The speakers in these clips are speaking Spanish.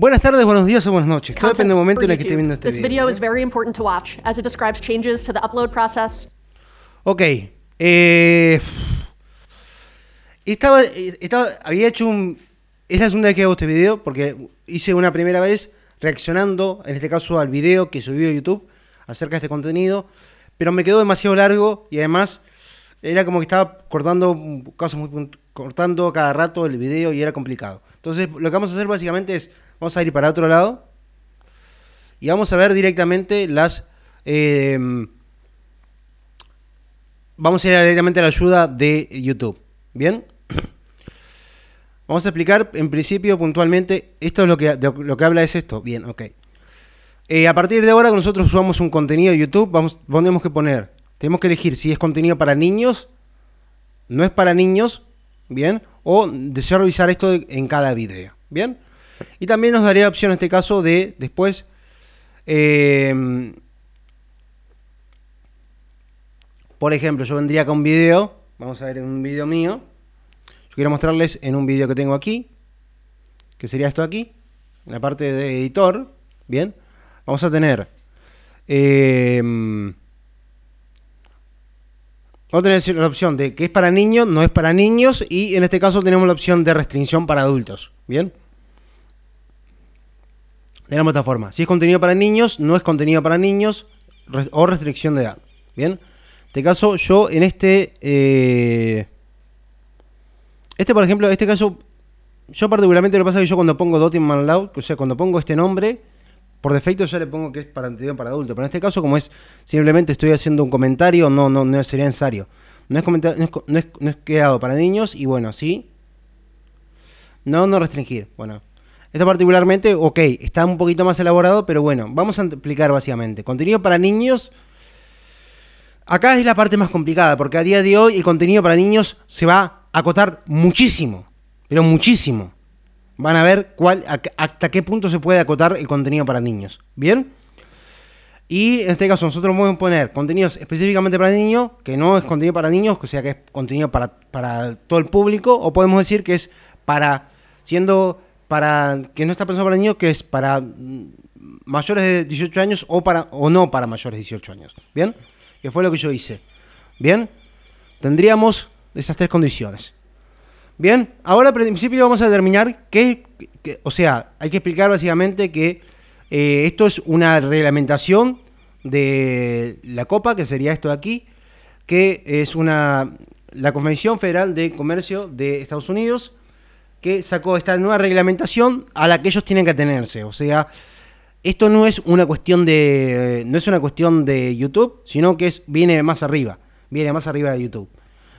Buenas tardes, buenos días o buenas noches. Todo depende del momento en el que esté viendo este video. Ok. estaba, estaba, había hecho un... Es la segunda vez que hago este video porque hice una primera vez reaccionando, en este caso al video que subió YouTube acerca de este contenido, pero me quedó demasiado largo y además era como que estaba cortando muy cortando cada rato el video y era complicado. Entonces, lo que vamos a hacer básicamente es Vamos a ir para otro lado. Y vamos a ver directamente las... Em, vamos a ir directamente a la ayuda de YouTube. ¿Bien? Vamos a explicar en principio puntualmente, esto es lo que, lo que habla es esto. Bien, ok. Eh, a partir de ahora que nosotros usamos un contenido de YouTube, vamos, tenemos que poner, tenemos que elegir si es contenido para niños, no es para niños, bien, o deseo revisar esto en cada video, bien. Y también nos daría opción en este caso de después eh, por ejemplo, yo vendría con un video. Vamos a ver un video mío. Yo quiero mostrarles en un video que tengo aquí. Que sería esto aquí. En la parte de editor. Bien. Vamos a tener. Eh, vamos a tener la opción de que es para niños, no es para niños. Y en este caso tenemos la opción de restricción para adultos. Bien de la plataforma, Si es contenido para niños, no es contenido para niños o restricción de edad. Bien. En este caso, yo en este. Eh, este, por ejemplo, en este caso. Yo particularmente lo que pasa es que yo cuando pongo Dotting Man Loud, o sea, cuando pongo este nombre, por defecto ya le pongo que es para para adulto. Pero en este caso, como es simplemente estoy haciendo un comentario, no, no, no sería necesario. No es, no, para niños y bueno, sí. No, no restringir. Bueno, esto particularmente, ok, está un poquito más elaborado, pero bueno, vamos a explicar básicamente. Contenido para niños. Acá es la parte más complicada, porque a día de hoy el contenido para niños se va a acotar muchísimo, pero muchísimo. Van a ver cuál, hasta qué punto se puede acotar el contenido para niños. ¿Bien? Y en este caso nosotros podemos poner contenidos específicamente para niños, que no es contenido para niños, o sea que es contenido para, para todo el público, o podemos decir que es para, siendo para que no está pensado para niños, que es para mm, mayores de 18 años o para o no para mayores de 18 años, ¿bien? Que fue lo que yo hice. ¿Bien? Tendríamos esas tres condiciones. Bien, ahora al principio vamos a determinar qué, o sea, hay que explicar básicamente que eh, esto es una reglamentación de la copa, que sería esto de aquí, que es una la Convención Federal de Comercio de Estados Unidos, que sacó esta nueva reglamentación a la que ellos tienen que atenerse. O sea, esto no es una cuestión de. no es una cuestión de YouTube, sino que es, viene más arriba. Viene más arriba de YouTube.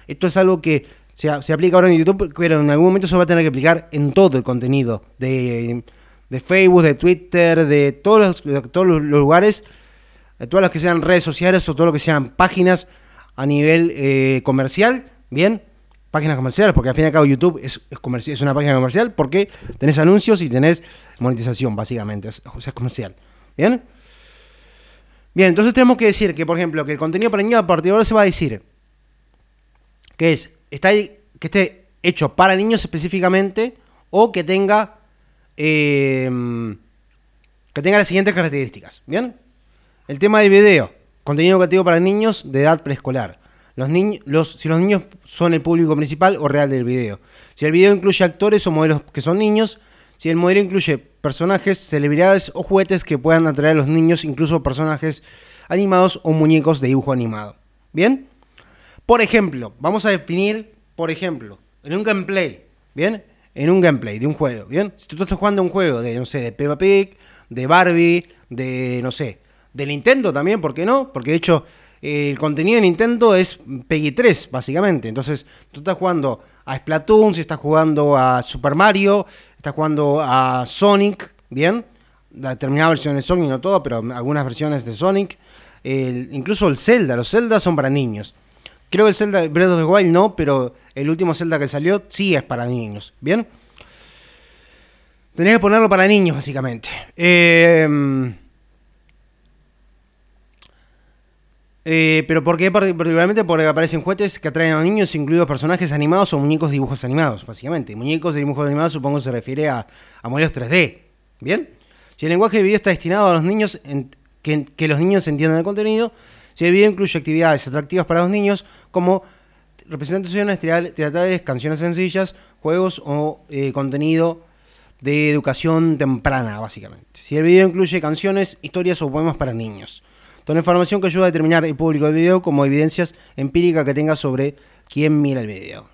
Esto es algo que se, aplica ahora en YouTube, pero en algún momento se va a tener que aplicar en todo el contenido. De, de Facebook, de Twitter, de todos los, todos los lugares, de todas las que sean redes sociales o todo lo que sean páginas a nivel eh, comercial, ¿bien? páginas comerciales, porque al fin y al cabo YouTube es, es, es una página comercial porque tenés anuncios y tenés monetización, básicamente. o sea, es comercial. ¿Bien? Bien, entonces tenemos que decir que, por ejemplo, que el contenido para niños a partir de ahora se va a decir que, es, está, que esté hecho para niños específicamente o que tenga, em, que tenga las siguientes características. ¿Bien? El tema del video, contenido educativo para niños de edad preescolar. Los los, si los niños son el público principal o real del video. Si el video incluye actores o modelos que son niños. Si el modelo incluye personajes, celebridades o juguetes que puedan atraer a los niños, incluso personajes animados o muñecos de dibujo animado. ¿Bien? Por ejemplo, vamos a definir, por ejemplo, en un gameplay. ¿Bien? en un gameplay de un juego, ¿bien? Si tú estás jugando un juego de, no sé, de Peppa Pig, de Barbie, de, no sé, de Nintendo también, ¿por qué no? Porque de hecho, el contenido de Nintendo es Peggy 3, básicamente. Entonces, tú estás jugando a Splatoon, si estás jugando a Super Mario, estás jugando a Sonic, ¿bien? Determinadas versiones de Sonic, no todo, pero algunas versiones de Sonic. incluso el Zelda, los Zelda son para niños. Creo que el Zelda Breath of the Wild no, pero el último Zelda que salió sí es para niños, ¿bien? Tenés que ponerlo para niños, básicamente. Eh, Eh, ¿Pero por qué? Particularmente porque aparecen juguetes que atraen a los niños, incluidos personajes animados o muñecos dibujos animados, básicamente. Muñecos de dibujos animados supongo se refiere a, a modelos 3D. ¿Bien? Si el lenguaje del video está destinado a los niños, en, que, los niños entiendan el contenido, si el video incluye actividades atractivas para los niños, como representaciones teatrales, canciones sencillas, juegos o eh, contenido de educación temprana, básicamente. Si el video incluye canciones, historias o poemas para niños. Toda la información que ayuda a determinar el público del video como evidencias empíricas que tenga sobre quién mira el video.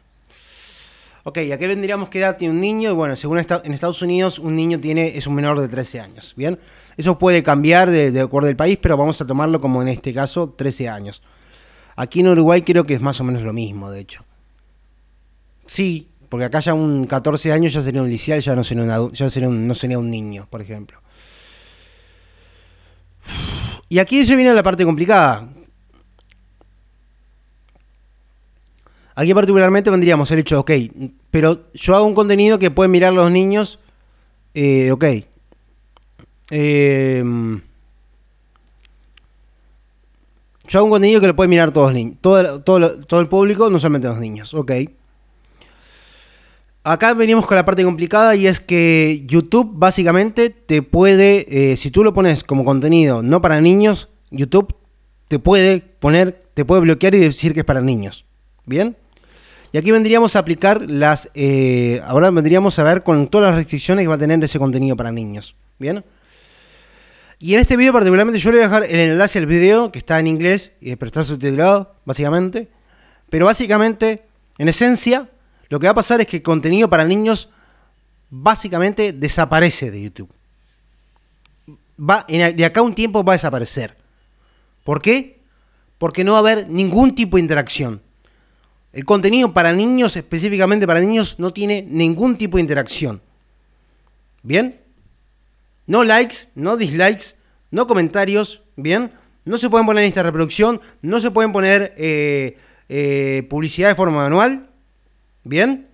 Ok, ¿a qué vendríamos qué edad tiene un niño? bueno, según en Estados Unidos, un niño tiene, es un menor de 13 años. Bien, eso puede cambiar de, acuerdo al país, pero vamos a tomarlo como en este caso 13 años. Aquí en Uruguay creo que es más o menos lo mismo, de hecho. Sí, porque acá ya un 14 años ya sería un liceal, ya no sería un, no sería un niño, por ejemplo. Y aquí se viene la parte complicada. Aquí particularmente vendríamos el hecho, ok, pero yo hago un contenido que pueden mirar los niños, eh, ok. Em, yo hago un contenido que lo pueden mirar todos, todo, niños, todo el público, no solamente los niños, ok acá venimos con la parte complicada y es que YouTube básicamente te puede, eh, si tú lo pones como contenido no para niños, YouTube te puede poner, te puede bloquear y decir que es para niños. ¿Bien? Y aquí vendríamos a aplicar las, eh, ahora vendríamos a ver con todas las restricciones que va a tener ese contenido para niños. ¿Bien? Y en este video particularmente yo le voy a dejar el enlace al video que está en inglés, eh, pero está subtitulado, básicamente. Pero básicamente, en esencia, lo que va a pasar es que el contenido para niños básicamente desaparece de YouTube. Va, de acá un tiempo va a desaparecer. ¿Por qué? Porque no va a haber ningún tipo de interacción. El contenido para niños, específicamente para niños, no tiene ningún tipo de interacción. ¿Bien? No likes, no dislikes, no comentarios, ¿bien? No se pueden poner en de reproducción, no se pueden poner eh, eh, publicidad de forma manual, ¿Bien?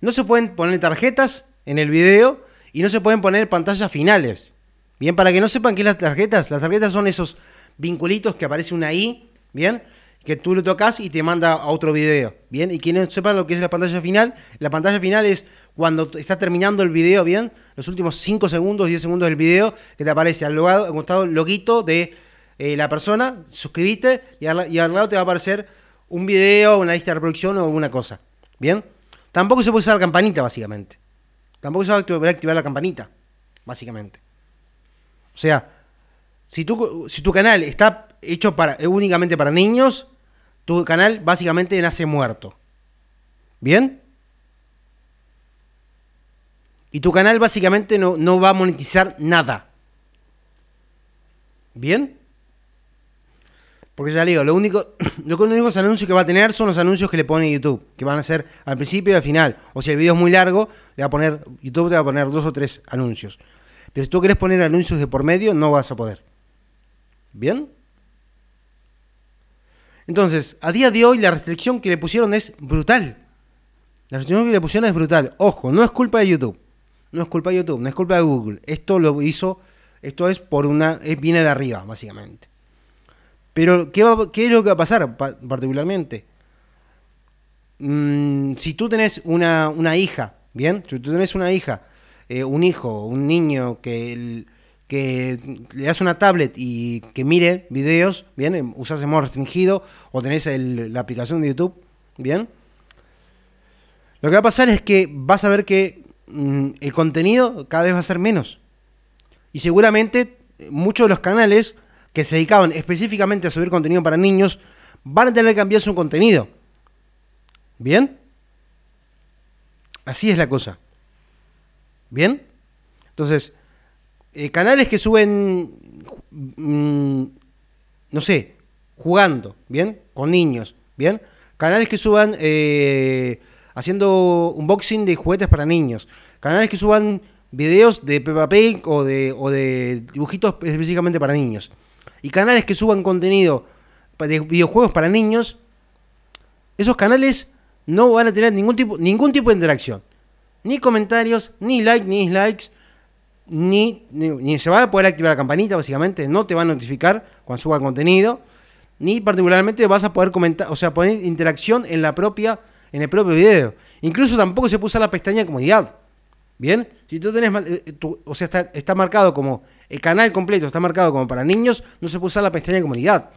No se pueden poner tarjetas en el video y no se pueden poner pantallas finales. Bien, para que no sepan qué es las tarjetas, las tarjetas son esos vinculitos que aparece una I, ¿bien? Que tú lo tocas y te manda a otro video, ¿bien? Y quienes sepan lo que es la pantalla final, la pantalla final es cuando está terminando el video, ¿bien? Los últimos 5 segundos, 10 segundos del video, que te aparece al logado, el loguito de eh, la persona, suscribiste y al, y al lado te va a aparecer un video, una lista de reproducción o alguna cosa. ¿Bien? Tampoco se puede usar la campanita, básicamente. Tampoco se puede activar la campanita, básicamente. O sea, si tu, si tu canal está hecho para, eh, únicamente para niños, tu canal básicamente nace muerto. ¿Bien? Y tu canal básicamente no, no va a monetizar nada. ¿Bien? Porque ya le digo, lo único, lo único anuncios que va a tener son los anuncios que le pone YouTube, que van a ser al principio y al final. O si el video es muy largo, le va a poner, YouTube te va a poner dos o tres anuncios. Pero si tú querés poner anuncios de por medio, no vas a poder. ¿Bien? Entonces, a día de hoy la restricción que le pusieron es brutal. La restricción que le pusieron es brutal. Ojo, no es culpa de YouTube. No es culpa de YouTube, no es culpa de Google. Esto lo hizo, esto es por una, eh, viene de arriba, básicamente. Pero, ¿qué, es lo que va a pasar particularmente? Mm, si tú tenés una, hija, ¿bien? Si tú tenés una hija, eh, un hijo, un niño que, le das una tablet y que mire videos, ¿bien? Em, usás el modo restringido o tenés la aplicación de YouTube, ¿bien? Lo que va a pasar es que vas a ver que mm, el contenido cada vez va a ser menos. Y seguramente eh, muchos de los canales que se dedicaban específicamente a subir contenido para niños, van a tener que cambiar su contenido. ¿Bien? Así es la cosa. ¿Bien? Entonces, eh, canales que suben, mm, no sé, jugando, ¿bien? Con niños, ¿bien? Canales que suban eh, haciendo unboxing de juguetes para niños. Canales que suban videos de Peppa Pig o de, o de dibujitos específicamente para niños y canales que suban contenido de videojuegos para niños, esos canales no van a tener ningún tipo, ningún tipo de interacción. Ni comentarios, ni likes, ni dislikes, ni, ni, se va a poder activar la campanita, básicamente, no te va a notificar cuando suba contenido, ni particularmente vas a poder comentar, o sea, poner interacción en la propia, en el propio video. Incluso tampoco se puso la pestaña de comunidad. ¿Bien? Si tú tenés eh, eh, o sea, está, marcado como, el canal completo está marcado como para niños, no se puede usar la pestaña de comunidad.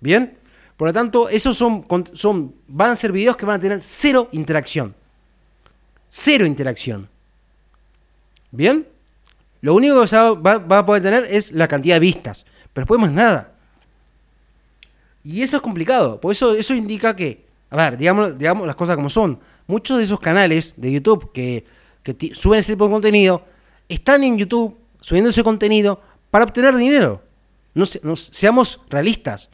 ¿Bien? Por lo tanto, esos son, son, van a ser videos que van a tener cero interacción. Cero interacción. ¿Bien? Lo único que va, a poder tener es la cantidad de vistas, pero después más nada. Y eso es complicado, por eso, eso indica que, a ver, digamos, digamos las cosas como son. Muchos de esos canales de YouTube que que suben ese tipo de contenido, están en YouTube subiendo ese contenido para obtener dinero. No, seamos realistas.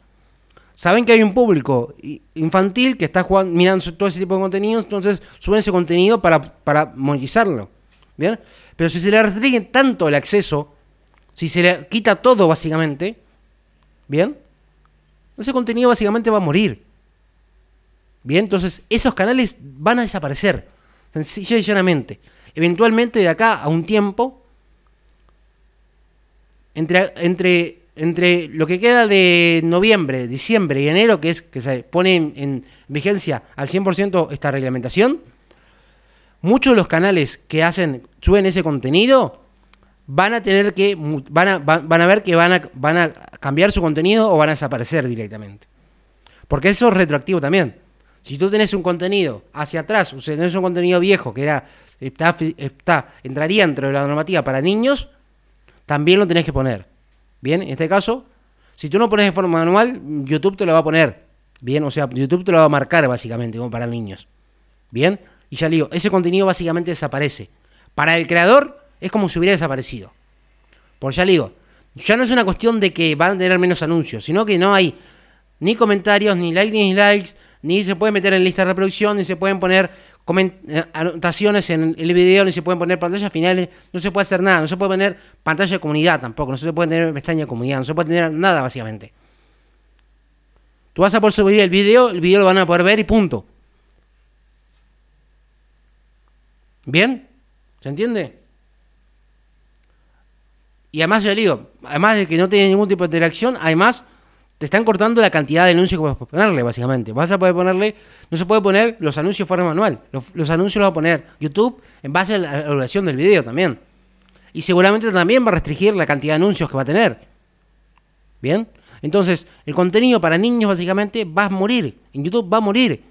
Saben que hay un público infantil que está jugando, mirando todo ese tipo de contenido, entonces suben ese contenido para, para monetizarlo. ¿Bien? Pero si se le restringe tanto el acceso, si se le quita todo básicamente, ¿bien? Ese contenido básicamente va a morir. Bien, entonces esos canales van a desaparecer, Sencillamente. y eventualmente de acá a un tiempo, entre, entre, lo que queda de noviembre, diciembre y enero, que es que se pone en, vigencia al 100% esta reglamentación, muchos de los canales que hacen, suben ese contenido, van a tener que, van a, ver que van a, van a cambiar su contenido o van a desaparecer directamente. Porque eso es retroactivo también. Si tú tenés un contenido hacia atrás, o es un contenido viejo que era está, entraría dentro de la normativa para niños, también lo tenés que poner. Bien, en este caso, si tú no pones de forma manual, YouTube te lo va a poner. Bien, o sea, YouTube te lo va a marcar básicamente como para niños. Bien, y ya digo, ese contenido básicamente desaparece. Para el creador es como si hubiera desaparecido. Por ya digo, ya no es una cuestión de que van a tener menos anuncios, sino que no hay ni comentarios, ni likes, ni dislikes, ni se puede meter en lista de reproducción, ni se pueden poner anotaciones en el video, ni se pueden poner pantallas finales, no se puede hacer nada, no se puede poner pantalla de comunidad tampoco, no se puede tener pestaña de comunidad, no se puede tener nada básicamente. Tú vas a poder subir el video, el video lo van a poder ver y punto. ¿Bien? ¿Se entiende? Y además yo digo, además de que no tiene ningún tipo de interacción, además te están cortando la cantidad de anuncios que vas a ponerle, básicamente. Vas a poder ponerle, no se puede poner los anuncios de manual. Los, anuncios los va a poner YouTube en base a la evaluación del video también. Y seguramente también va a restringir la cantidad de anuncios que va a tener. ¿Bien? Entonces, el contenido para niños básicamente va a morir. En YouTube va a morir.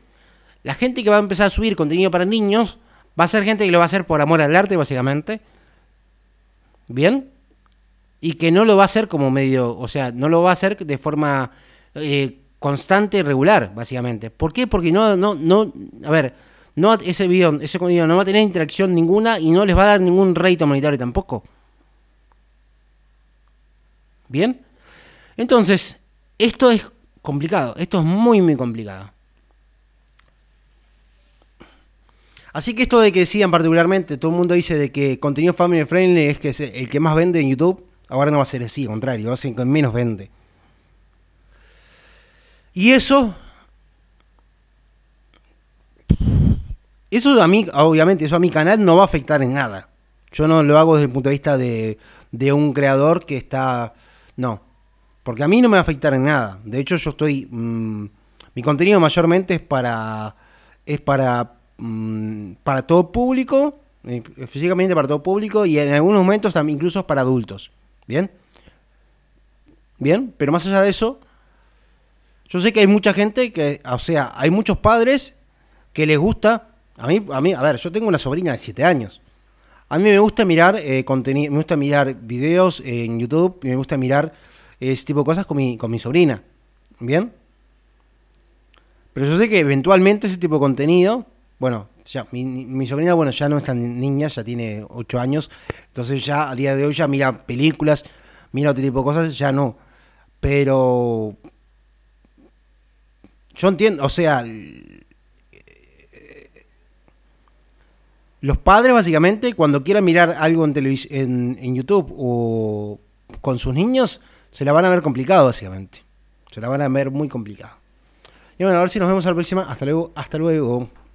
La gente que va a empezar a subir contenido para niños va a ser gente que lo va a hacer por amor al arte, básicamente. ¿Bien? y que no lo va a hacer como medio, o sea, no lo va a hacer de forma eh, constante y regular, básicamente. ¿Por qué? Porque no, no, no, a ver, no ese video, ese contenido no va a tener interacción ninguna y no les va a dar ningún rédito monetario tampoco. ¿Bien? Entonces, esto es complicado, esto es muy, muy complicado. Así que esto de que decían particularmente, todo el mundo dice de que contenido family friendly es que es el que más vende en YouTube. Ahora no va a ser así, al contrario, va a ser con menos 20. Y eso. Eso a mí, obviamente, eso a mi canal no va a afectar en nada. Yo no lo hago desde el punto de vista de, un creador que está. No. Porque a mí no me va a afectar en nada. De hecho, yo estoy. Mm, mi contenido mayormente es para. Es para. Mm, para todo público. Eh, físicamente para todo público. Y en algunos momentos incluso para adultos. ¿Bien? ¿Bien? Pero más allá de eso, yo sé que hay mucha gente que, o sea, hay muchos padres que les gusta, a mí, a mí, a ver, yo tengo una sobrina de 7 años. A mí me gusta mirar eh, contenido, me gusta mirar videos en YouTube, me gusta mirar ese tipo de cosas con mi, con mi sobrina. ¿Bien? Pero yo sé que eventualmente ese tipo de contenido, bueno, ya, mi, sobrina, bueno, ya no es tan niña, ya tiene 8 años, entonces ya a día de hoy ya mira películas, mira otro tipo de cosas, ya no. Pero yo entiendo, o sea, eh, los padres básicamente cuando quieran mirar algo en, en, en YouTube o con sus niños, se la van a ver complicado básicamente. Se la van a ver muy complicado. Y bueno, a ver si nos vemos a la próxima. Hasta luego, hasta luego.